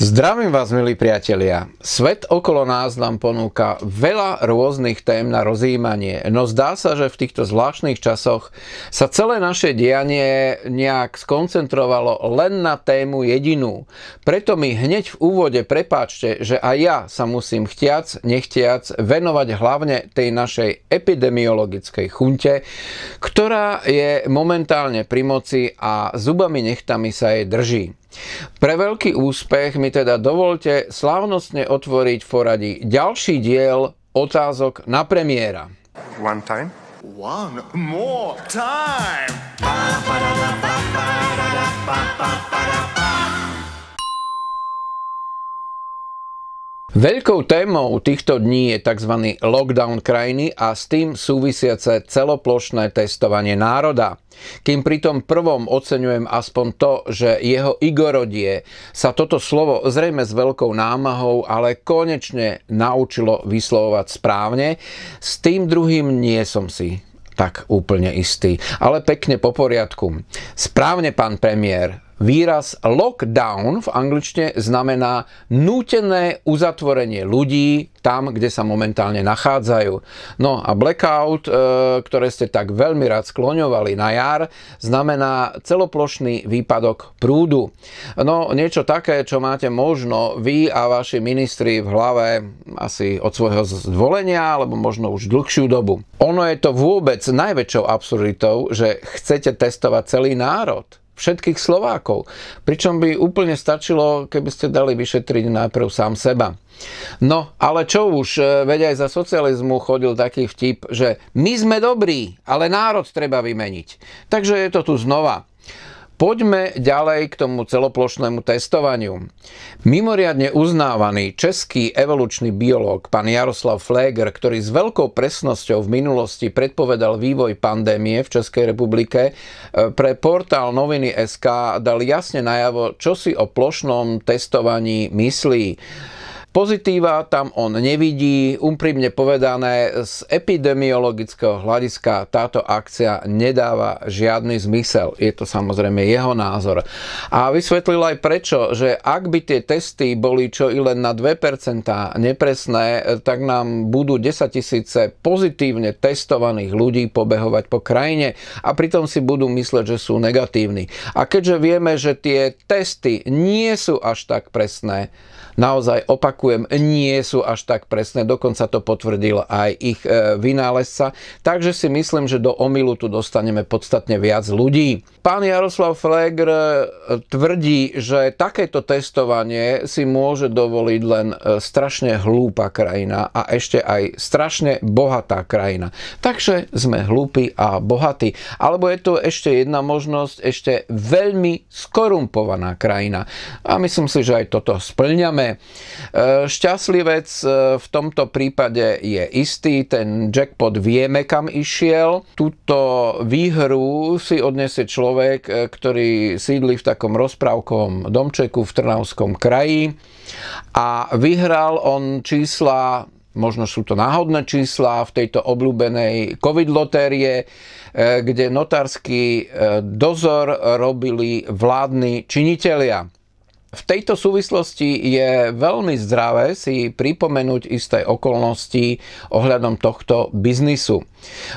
Zdravím vás, milí priatelia. Svet okolo nás nám ponúka veľa rôznych tém na rozjímanie, no zdá sa, že v týchto zvláštnych časoch sa celé naše dianie nejak skoncentrovalo len na tému jedinú. Preto mi hneď v úvode prepáčte, že aj ja sa musím chtiac, nechtiac venovať hlavne tej našej epidemiologickej chunte, ktorá je momentálne pri moci a zubami nechtami sa jej drží. Pre veľký úspech mi teda dovolte slávnostne otvoriť v poradí ďalší diel otázok na premiéra. One time. One more time. Veľkou témou týchto dní je tzv. lockdown krajiny a s tým súvisiace celoplošné testovanie národa. Kým pri tom prvom oceňujem aspoň to, že jeho Igorodie sa toto slovo zrejme s veľkou námahou, ale konečne naučilo vyslovovať správne, s tým druhým nie som si tak úplne istý. Ale pekne po poriadku. Správne, pán premiér, Výraz lockdown v angličtine znamená nútené uzatvorenie ľudí tam, kde sa momentálne nachádzajú. No a blackout, e, ktoré ste tak veľmi rád skloňovali na jar, znamená celoplošný výpadok prúdu. No niečo také, čo máte možno vy a vaši ministri v hlave asi od svojho zvolenia, alebo možno už dlhšiu dobu. Ono je to vôbec najväčšou absurditou, že chcete testovať celý národ všetkých Slovákov. Pričom by úplne stačilo, keby ste dali vyšetriť najprv sám seba. No, ale čo už, e, veď aj za socializmu chodil taký vtip, že my sme dobrí, ale národ treba vymeniť. Takže je to tu znova. Poďme ďalej k tomu celoplošnému testovaniu. Mimoriadne uznávaný český evolučný biológ pán Jaroslav Fleger, ktorý s veľkou presnosťou v minulosti predpovedal vývoj pandémie v Českej republike, e, pre portál noviny SK dal jasne najavo, čo si o plošnom testovaní myslí. Pozitíva tam on nevidí, úprimne povedané, z epidemiologického hľadiska táto akcia nedáva žiadny zmysel. Je to samozrejme jeho názor. A vysvetlil aj prečo, že ak by tie testy boli čo i len na 2% nepresné, tak nám budú 10 tisíce pozitívne testovaných ľudí pobehovať po krajine a pritom si budú mysleť, že sú negatívni. A keďže vieme, že tie testy nie sú až tak presné, naozaj opakujem, nie sú až tak presné. Dokonca to potvrdil aj ich e, vynálezca. Takže si myslím, že do omilu tu dostaneme podstatne viac ľudí. Pán Jaroslav Flegr e, tvrdí, že takéto testovanie si môže dovoliť len e, strašne hlúpa krajina a ešte aj strašne bohatá krajina. Takže sme hlúpi a bohatí. Alebo je tu ešte jedna možnosť, ešte veľmi skorumpovaná krajina. A myslím si, že aj toto splňame. E, šťastlivec e, v tomto prípade je istý, ten jackpot vieme, kam išiel. Túto výhru si odniesie človek, e, ktorý sídli v takom rozprávkovom domčeku v Trnavskom kraji a vyhral on čísla možno sú to náhodné čísla v tejto obľúbenej covid lotérie, kde notársky dozor robili vládni činitelia. V tejto súvislosti je veľmi zdravé si pripomenúť isté okolnosti ohľadom tohto biznisu.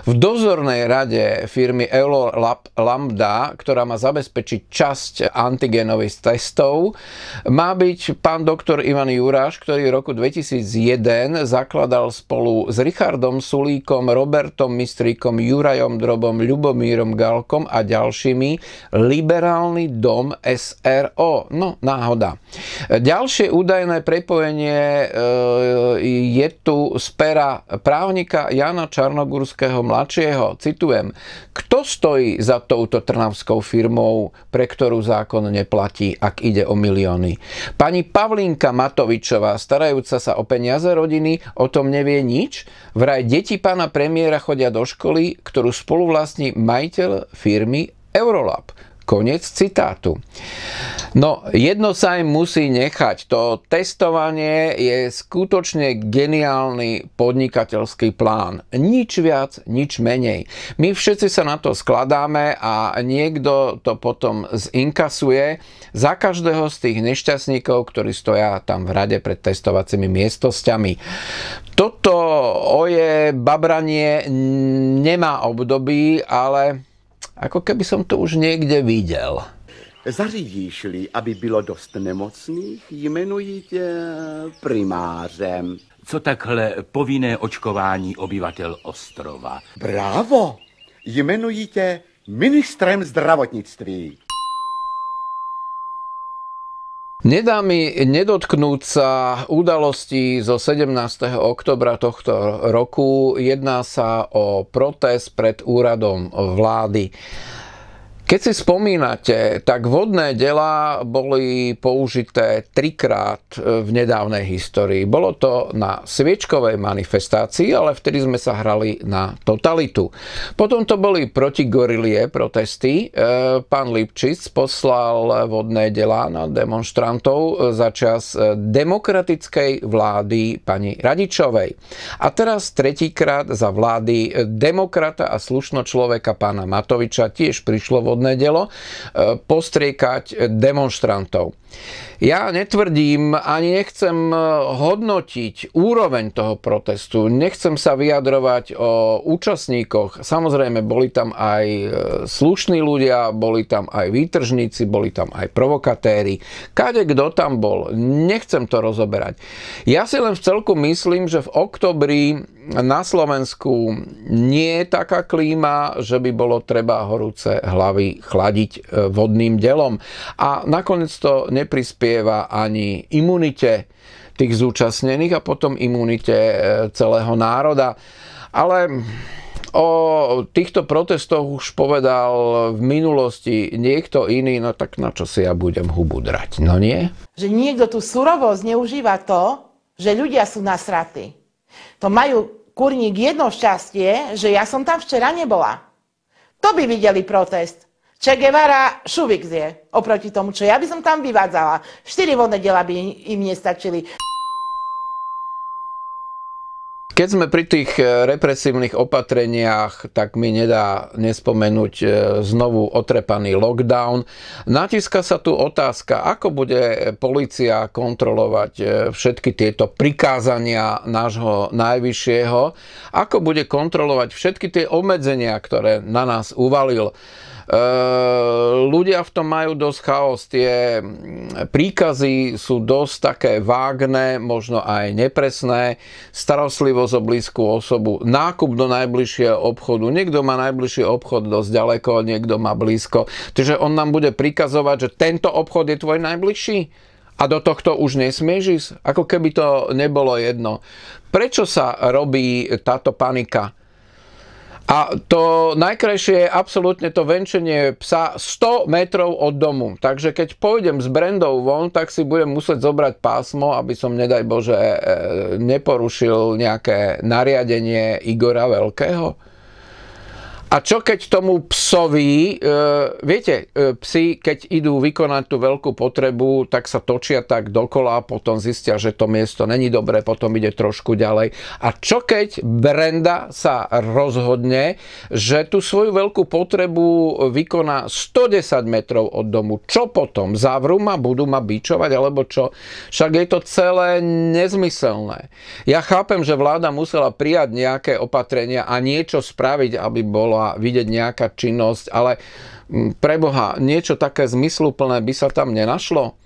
V dozornej rade firmy Eolo Lambda, ktorá má zabezpečiť časť antigenových testov, má byť pán doktor Ivan Juráš, ktorý v roku 2001 zakladal spolu s Richardom Sulíkom, Robertom Mistríkom, Jurajom Drobom, Ľubomírom Galkom a ďalšími liberálny dom SRO. No, náhoda. Ďalšie údajné prepojenie e, je tu z pera právnika Jana Čarnogurského Čakovského mladšieho, citujem, kto stojí za touto trnavskou firmou, pre ktorú zákon neplatí, ak ide o milióny? Pani Pavlinka Matovičová, starajúca sa o peniaze rodiny, o tom nevie nič? Vraj deti pána premiéra chodia do školy, ktorú spoluvlastní majiteľ firmy Eurolab. Konec citátu. No, jedno sa im musí nechať. To testovanie je skutočne geniálny podnikateľský plán. Nič viac, nič menej. My všetci sa na to skladáme a niekto to potom zinkasuje za každého z tých nešťastníkov, ktorí stoja tam v rade pred testovacími miestosťami. Toto oje babranie nemá období, ale ako keby som to už niekde videl. Zařídíš-li, aby bylo dost nemocných, jmenují tě primářem. Co takhle povinné očkování obyvatel ostrova? Bravo! Jmenují tě ministrem zdravotnictví. Nedá mi nedotknúť sa udalostí zo 17. oktobra tohto roku. Jedná sa o protest pred úradom vlády. Keď si spomínate, tak vodné dela boli použité trikrát e, v nedávnej histórii. Bolo to na sviečkovej manifestácii, ale vtedy sme sa hrali na totalitu. Potom to boli proti gorilie protesty. E, pán Lipčic poslal vodné dela na demonstrantov za čas e, demokratickej vlády pani Radičovej. A teraz tretíkrát za vlády demokrata a slušno človeka pána Matoviča tiež prišlo vodné národné dielo, e, postriekať demonstrantov. Ja netvrdím ani nechcem e, hodnotiť úroveň toho protestu, nechcem sa vyjadrovať o účastníkoch. Samozrejme, boli tam aj e, slušní ľudia, boli tam aj výtržníci, boli tam aj provokatéri. Kade kto tam bol, nechcem to rozoberať. Ja si len v celku myslím, že v oktobri na Slovensku nie je taká klíma, že by bolo treba horúce hlavy chladiť e, vodným delom. A nakoniec to ne neprispieva ani imunite tých zúčastnených a potom imunite e, celého národa. Ale O týchto protestoch už povedal v minulosti niekto iný, no tak na čo si ja budem hubu drať, no nie? Že niekto tu surovo zneužíva to, že ľudia sú nasratí. To majú kurník jedno šťastie, že ja som tam včera nebola. To by videli protest. Che Guevara šuvik zje, oproti tomu, čo ja by som tam vyvádzala. Štyri vodné diela by im nestačili. Keď sme pri tých e, represívnych opatreniach, tak mi nedá nespomenúť e, znovu otrepaný lockdown. Natiska sa tu otázka, ako bude policia kontrolovať e, všetky tieto prikázania nášho najvyššieho, ako bude kontrolovať všetky tie obmedzenia, ktoré na nás uvalil. Ehm, ľudia v tom majú dosť chaos. Tie mm, príkazy sú dosť také vágne, možno aj nepresné. Starostlivosť o blízku osobu, nákup do najbližšieho obchodu. Niekto má najbližší obchod dosť ďaleko, niekto má blízko. Takže on nám bude prikazovať, že tento obchod je tvoj najbližší a do tohto už nesmieš ísť? Ako keby to nebolo jedno. Prečo sa robí táto panika? A to najkrajšie je absolútne to venčenie psa 100 metrov od domu. Takže keď pôjdem s Brendou von, tak si budem musieť zobrať pásmo, aby som, nedaj Bože, e, e, neporušil nejaké nariadenie Igora Veľkého. A čo keď tomu psovi, e, viete, e, psi, keď idú vykonať tú veľkú potrebu, tak sa točia tak dokola, potom zistia, že to miesto není dobré, potom ide trošku ďalej. A čo keď Brenda sa rozhodne, že tú svoju veľkú potrebu vykoná 110 metrov od domu? Čo potom? Zavrú ma, budú ma bičovať, alebo čo? Však je to celé nezmyselné. Ja chápem, že vláda musela prijať nejaké opatrenia a niečo spraviť, aby bola mala vidieť nejaká činnosť, ale mm, preboha, niečo také zmysluplné by sa tam nenašlo.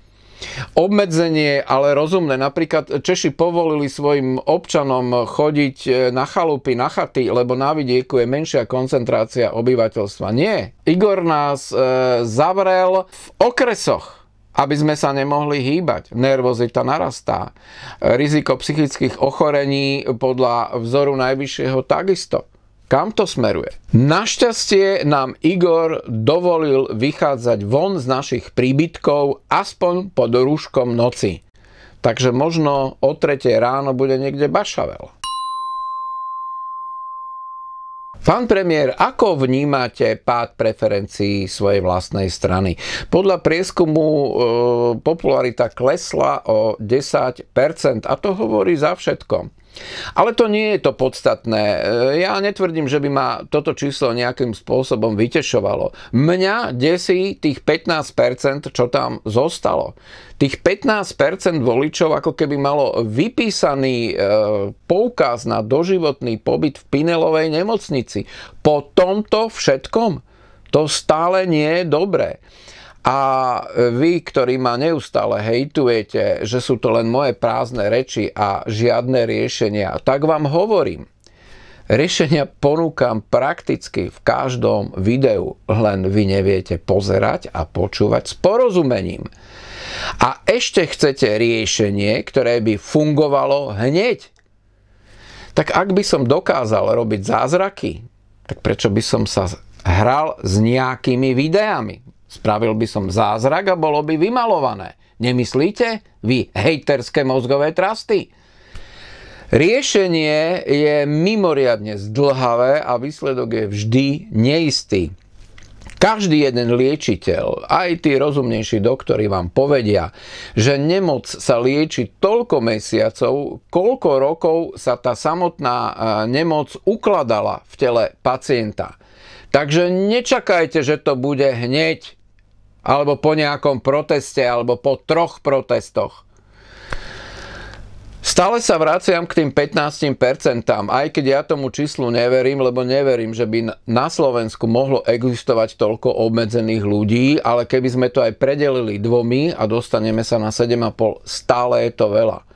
Obmedzenie, ale rozumné. Napríklad Češi povolili svojim občanom chodiť e, na chalupy, na chaty, lebo na vidieku je menšia koncentrácia obyvateľstva. Nie. Igor nás e, zavrel v okresoch aby sme sa nemohli hýbať. Nervozita narastá. E, riziko psychických ochorení podľa vzoru najvyššieho takisto. Kam to smeruje? Našťastie nám Igor dovolil vychádzať von z našich príbytkov aspoň pod rúškom noci. Takže možno o tretej ráno bude niekde bašavel. Pán premiér, ako vnímate pád preferencií svojej vlastnej strany? Podľa prieskumu e, popularita klesla o 10%, a to hovorí za všetko. Ale to nie je to podstatné. E, ja netvrdím, že by ma toto číslo nejakým spôsobom vytešovalo. Mňa desí tých 15%, čo tam zostalo. Tých 15% voličov ako keby malo vypísaný e, poukaz na doživotný pobyt v Pinelovej nemocnici. Po tomto všetkom to stále nie je dobré. A vy, ktorí ma neustále hejtujete, že sú to len moje prázdne reči a žiadne riešenia, tak vám hovorím. Riešenia ponúkam prakticky v každom videu, len vy neviete pozerať a počúvať s porozumením. A ešte chcete riešenie, ktoré by fungovalo hneď. Tak ak by som dokázal robiť zázraky, tak prečo by som sa hral s nejakými videami? Spravil by som zázrak a bolo by vymalované. Nemyslíte? Vy hejterské mozgové trasty. Riešenie je mimoriadne zdlhavé a výsledok je vždy neistý. Každý jeden liečiteľ, aj tí rozumnejší doktori vám povedia, že nemoc sa lieči toľko mesiacov, koľko rokov sa tá samotná e, nemoc ukladala v tele pacienta. Takže nečakajte, že to bude hneď alebo po nejakom proteste, alebo po troch protestoch. Stále sa vraciam k tým 15%, aj keď ja tomu číslu neverím, lebo neverím, že by na Slovensku mohlo existovať toľko obmedzených ľudí, ale keby sme to aj predelili dvomi a dostaneme sa na 7,5, stále je to veľa.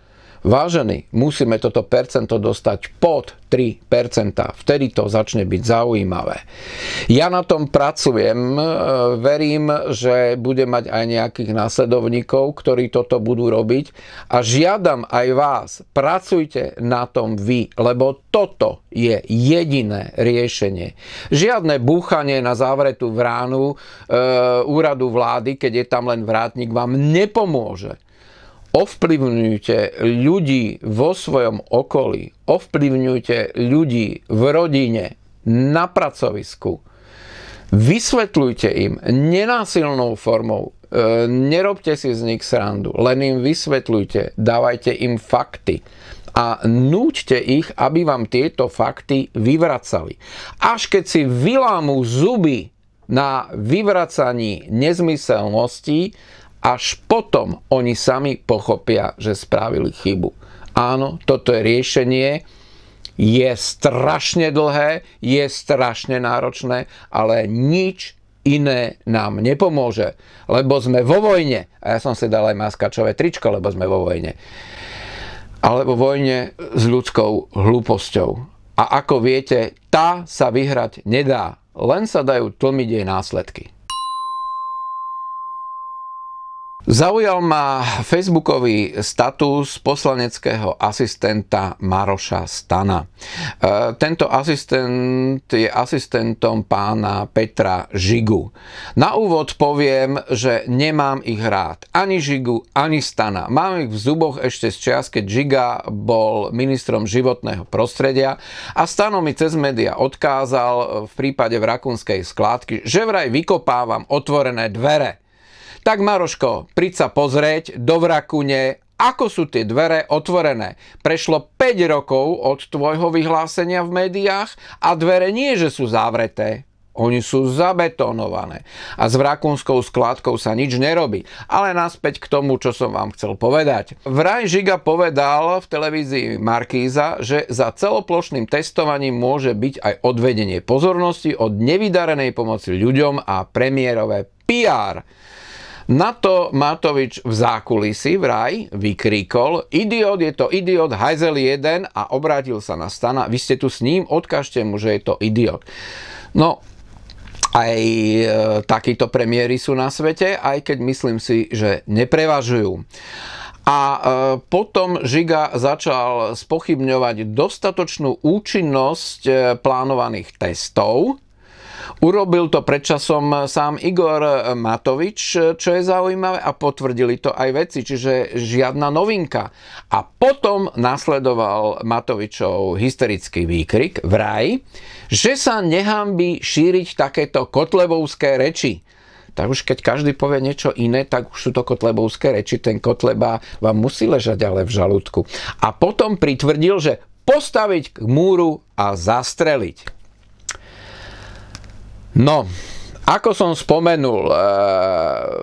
Vážení, musíme toto percento dostať pod 3%. Vtedy to začne byť zaujímavé. Ja na tom pracujem. E, verím, že bude mať aj nejakých následovníkov, ktorí toto budú robiť. A žiadam aj vás, pracujte na tom vy, lebo toto je jediné riešenie. Žiadne búchanie na zavretú vránu e, úradu vlády, keď je tam len vrátnik, vám nepomôže ovplyvňujte ľudí vo svojom okolí, ovplyvňujte ľudí v rodine, na pracovisku. Vysvetľujte im nenásilnou formou, e, nerobte si z nich srandu, len im vysvetľujte, dávajte im fakty a núďte ich, aby vám tieto fakty vyvracali. Až keď si vylámu zuby na vyvracaní nezmyselností až potom oni sami pochopia, že spravili chybu. Áno, toto je riešenie, je strašne dlhé, je strašne náročné, ale nič iné nám nepomôže, lebo sme vo vojne. A ja som si dal aj maskačové tričko, lebo sme vo vojne. Ale vo vojne s ľudskou hlúposťou. A ako viete, tá sa vyhrať nedá. Len sa dajú tlmiť jej následky. Zaujal ma facebookový status poslaneckého asistenta Maroša Stana. E, tento asistent je asistentom pána Petra Žigu. Na úvod poviem, že nemám ich rád. Ani Žigu, ani Stana. Mám ich v zuboch ešte z čias, keď Žiga bol ministrom životného prostredia a Stano mi cez média odkázal v prípade v rakúnskej skládky, že vraj vykopávam otvorené dvere. Tak Maroško, príď sa pozrieť do Vrakune, ako sú tie dvere otvorené. Prešlo 5 rokov od tvojho vyhlásenia v médiách a dvere nie, že sú zavreté. Oni sú zabetonované a s vrakúnskou skládkou sa nič nerobí. Ale naspäť k tomu, čo som vám chcel povedať. Vraj Žiga povedal v televízii Markíza, že za celoplošným testovaním môže byť aj odvedenie pozornosti od nevydarenej pomoci ľuďom a premiérové PR. Na to Matovič v zákulisi vraj vykrikol, idiot je to idiot, hajzel jeden a obrátil sa na stana, vy ste tu s ním, odkážte mu, že je to idiot. No, aj e, takíto premiéry sú na svete, aj keď myslím si, že neprevažujú. A e, potom Žiga začal spochybňovať dostatočnú účinnosť e, plánovaných testov, Urobil to predčasom sám Igor Matovič, čo je zaujímavé, a potvrdili to aj veci, čiže žiadna novinka. A potom nasledoval Matovičov hysterický výkrik v raj, že sa nehambí šíriť takéto kotlebovské reči tak už keď každý povie niečo iné, tak už sú to kotlebovské reči, ten kotleba vám musí ležať ale v žalúdku. A potom pritvrdil, že postaviť k múru a zastreliť. No, ako som spomenul, eh,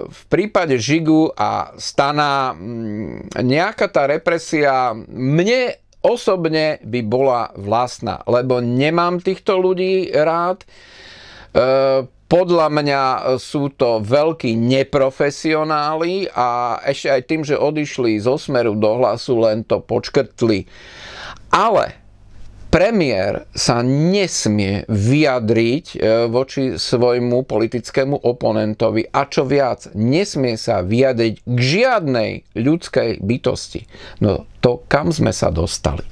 v prípade Žigu a Stana mm, nejaká tá represia mne osobne by bola vlastná, lebo nemám týchto ľudí rád. Eh, podľa mňa sú to veľkí neprofesionáli a ešte aj tým, že odišli zo smeru do hlasu, len to počkrtli. Ale premiér sa nesmie vyjadriť e, voči svojmu politickému oponentovi a čo viac, nesmie sa vyjadriť k žiadnej ľudskej bytosti. No to kam sme sa dostali?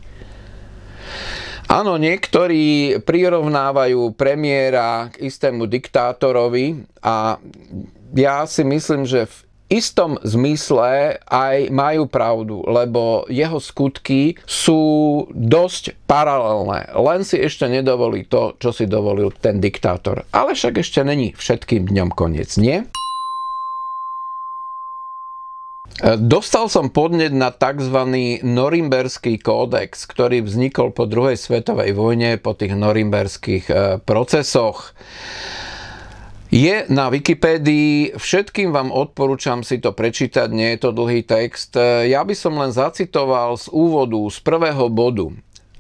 Áno, niektorí prirovnávajú premiéra k istému diktátorovi a ja si myslím, že v istom zmysle aj majú pravdu, lebo jeho skutky sú dosť paralelné. Len si ešte nedovolí to, čo si dovolil ten diktátor. Ale však ešte není všetkým dňom koniec, nie? Dostal som podneť na tzv. Norimberský kódex, ktorý vznikol po druhej svetovej vojne, po tých norimberských eh, procesoch. Je na Wikipédii, všetkým vám odporúčam si to prečítať, nie je to dlhý text. Ja by som len zacitoval z úvodu, z prvého bodu.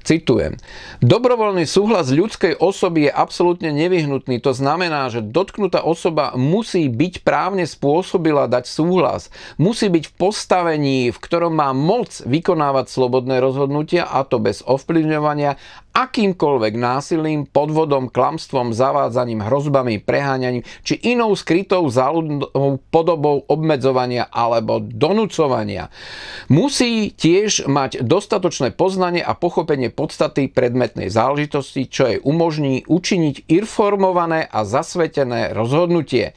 Citujem. Dobrovoľný súhlas ľudskej osoby je absolútne nevyhnutný. To znamená, že dotknutá osoba musí byť právne spôsobila dať súhlas. Musí byť v postavení, v ktorom má moc vykonávať slobodné rozhodnutia a to bez ovplyvňovania akýmkoľvek násilím, podvodom, klamstvom, zavádzaním, hrozbami, preháňaním či inou skrytou záľudnou podobou obmedzovania alebo donúcovania. Musí tiež mať dostatočné poznanie a pochopenie podstaty predmetnej záležitosti, čo jej umožní učiniť informované a zasvetené rozhodnutie.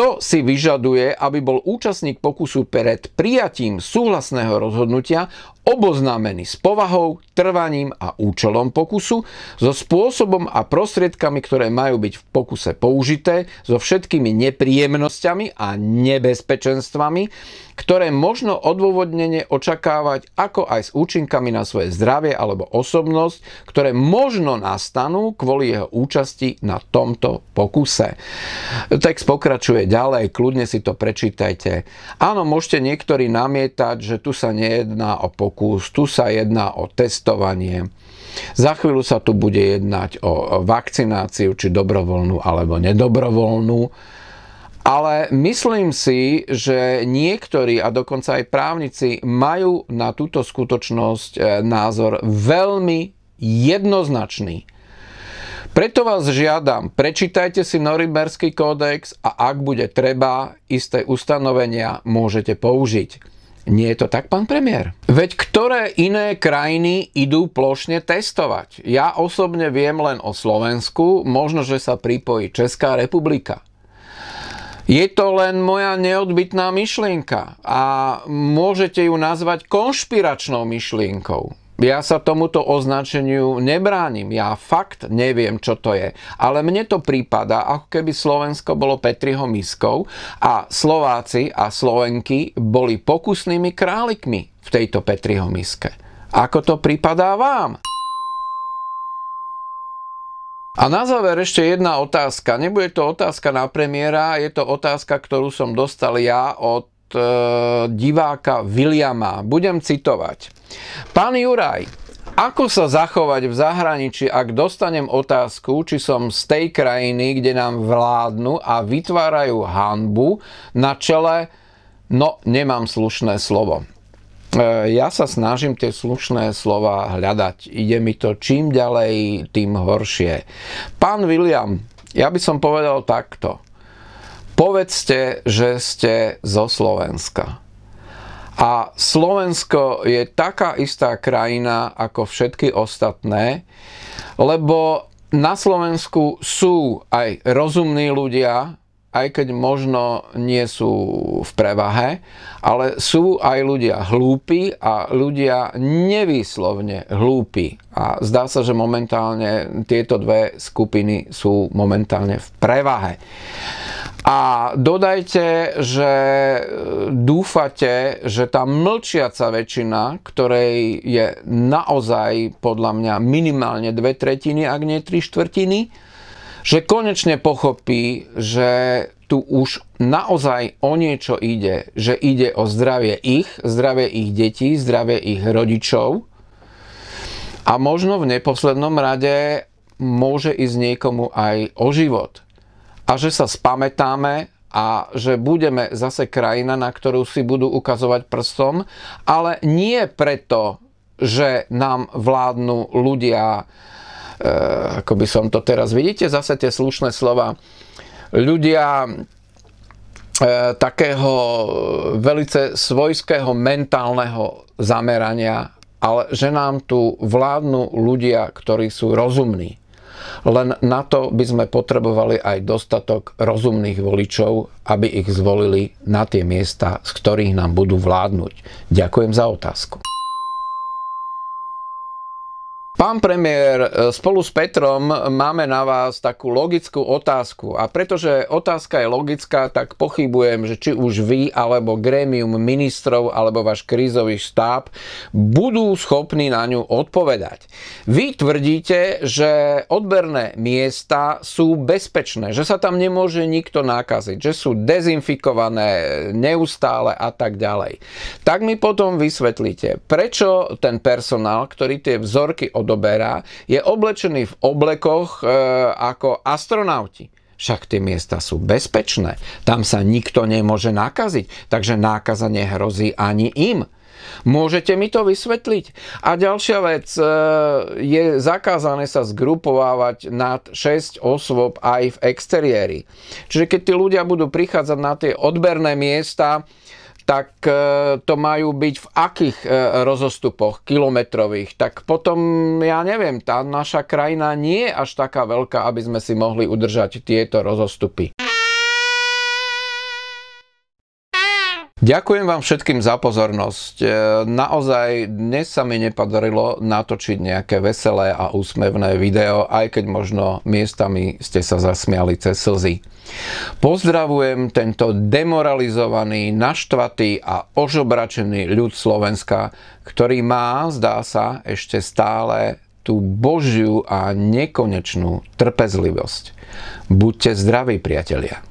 To si vyžaduje, aby bol účastník pokusu pred prijatím súhlasného rozhodnutia oboznámený s povahou, trvaním a účelom pokusu, so spôsobom a prostriedkami, ktoré majú byť v pokuse použité, so všetkými nepríjemnosťami a nebezpečenstvami, ktoré možno odôvodnenie očakávať, ako aj s účinkami na svoje zdravie alebo osobnosť, ktoré možno nastanú kvôli jeho účasti na tomto pokuse. Text pokračuje ďalej, kľudne si to prečítajte. Áno, môžete niektorí namietať, že tu sa nejedná o pokus, tu sa jedná o testovanie. Za chvíľu sa tu bude jednať o vakcináciu, či dobrovoľnú alebo nedobrovoľnú. Ale myslím si, že niektorí a dokonca aj právnici majú na túto skutočnosť e, názor veľmi jednoznačný. Preto vás žiadam, prečítajte si Norimberský kódex a ak bude treba, isté ustanovenia môžete použiť. Nie je to tak, pán premiér? Veď ktoré iné krajiny idú plošne testovať? Ja osobne viem len o Slovensku, možno, že sa pripojí Česká republika. Je to len moja neodbitná myšlienka a môžete ju nazvať konšpiračnou myšlienkou. Ja sa tomuto označeniu nebránim. Ja fakt neviem, čo to je. Ale mne to prípada, ako keby Slovensko bolo Petriho miskou a Slováci a Slovenky boli pokusnými králikmi v tejto Petriho miske. Ako to prípadá vám? A na záver ešte jedna otázka. Nebude to otázka na premiéra, je to otázka, ktorú som dostal ja od E, diváka Williama. Budem citovať. Pán Juraj, ako sa zachovať v zahraničí, ak dostanem otázku, či som z tej krajiny, kde nám vládnu a vytvárajú hanbu na čele, no nemám slušné slovo. E, ja sa snažím tie slušné slova hľadať. Ide mi to čím ďalej, tým horšie. Pán William, ja by som povedal takto. Povedzte, že ste zo Slovenska. A Slovensko je taká istá krajina ako všetky ostatné, lebo na Slovensku sú aj rozumní ľudia, aj keď možno nie sú v prevahe, ale sú aj ľudia hlúpi a ľudia nevýslovne hlúpi. A zdá sa, že momentálne tieto dve skupiny sú momentálne v prevahe. A dodajte, že e, dúfate, že tá mlčiaca väčšina, ktorej je naozaj podľa mňa minimálne dve tretiny, ak nie tri štvrtiny, že konečne pochopí, že tu už naozaj o niečo ide, že ide o zdravie ich, zdravie ich detí, zdravie ich rodičov a možno v neposlednom rade môže ísť niekomu aj o život a že sa spamätáme a že budeme zase krajina, na ktorú si budú ukazovať prstom, ale nie preto, že nám vládnu ľudia, e, ako by som to teraz, vidíte zase tie slušné slova, ľudia e, takého velice svojského mentálneho zamerania, ale že nám tu vládnu ľudia, ktorí sú rozumní. Len na to by sme potrebovali aj dostatok rozumných voličov, aby ich zvolili na tie miesta, z ktorých nám budú vládnuť. Ďakujem za otázku. Pán premiér, e, spolu s Petrom máme na vás takú logickú otázku. A pretože otázka je logická, tak pochybujem, že či už vy, alebo grémium ministrov, alebo váš krízový štáb budú schopní na ňu odpovedať. Vy tvrdíte, že odberné miesta sú bezpečné, že sa tam nemôže nikto nákaziť, že sú dezinfikované neustále a tak ďalej. Tak mi potom vysvetlíte, prečo ten personál, ktorý tie vzorky od doberá, je oblečený v oblekoch e, ako astronauti. Však tie miesta sú bezpečné, tam sa nikto nemôže nakaziť, takže nákaza nehrozí ani im. Môžete mi to vysvetliť? A ďalšia vec, e, je zakázané sa zgrupovávať nad 6 osôb aj v exteriéri. Čiže keď tí ľudia budú prichádzať na tie odberné miesta, tak e, to majú byť v akých e, rozostupoch kilometrových, tak potom, ja neviem, tá naša krajina nie je až taká veľká, aby sme si mohli udržať tieto rozostupy. Ďakujem vám všetkým za pozornosť. E, naozaj dnes sa mi nepodarilo natočiť nejaké veselé a úsmevné video, aj keď možno miestami ste sa zasmiali cez slzy. Pozdravujem tento demoralizovaný, naštvatý a ožobračený ľud Slovenska, ktorý má, zdá sa, ešte stále tú božiu a nekonečnú trpezlivosť. Buďte zdraví, priatelia.